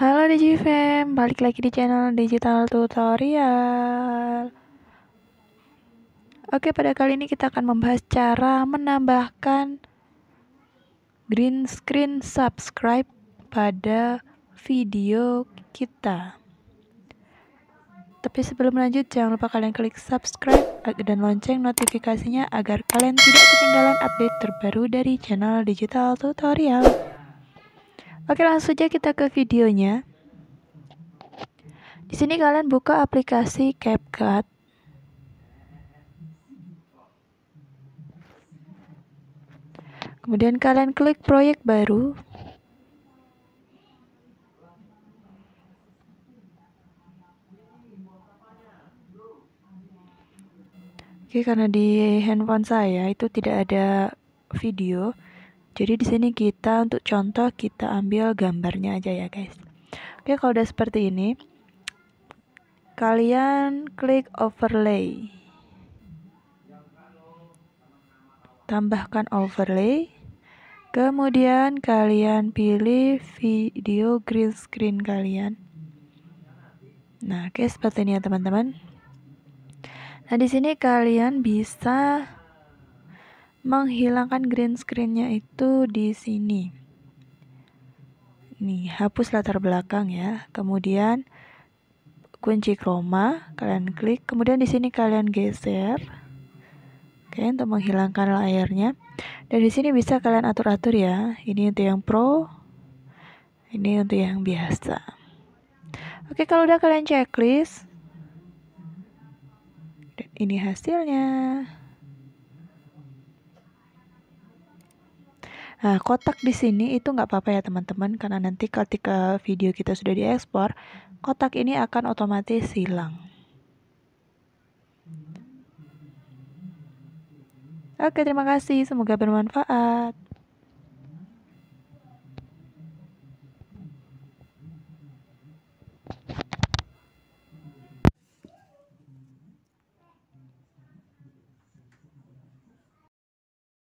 Halo DigiFam, balik lagi di channel Digital Tutorial Oke, pada kali ini kita akan membahas cara menambahkan green screen subscribe pada video kita tapi sebelum lanjut, jangan lupa kalian klik subscribe dan lonceng notifikasinya agar kalian tidak ketinggalan update terbaru dari channel Digital Tutorial. Oke, langsung saja kita ke videonya. Di sini kalian buka aplikasi CapCut. Kemudian kalian klik proyek baru. Oke, karena di handphone saya itu tidak ada video, jadi di sini kita untuk contoh kita ambil gambarnya aja ya guys. Oke, kalau udah seperti ini kalian klik overlay. Tambahkan overlay. Kemudian kalian pilih video green screen kalian. Nah, oke seperti ini ya teman-teman. Nah, di sini kalian bisa menghilangkan green screennya itu di sini nih hapus latar belakang ya kemudian kunci chroma kalian klik kemudian di sini kalian geser oke untuk menghilangkan layarnya dan di sini bisa kalian atur atur ya ini untuk yang pro ini untuk yang biasa oke kalau udah kalian checklist dan ini hasilnya Nah, kotak di sini itu nggak apa-apa ya teman-teman, karena nanti ketika video kita sudah diekspor, kotak ini akan otomatis hilang. Oke, terima kasih. Semoga bermanfaat.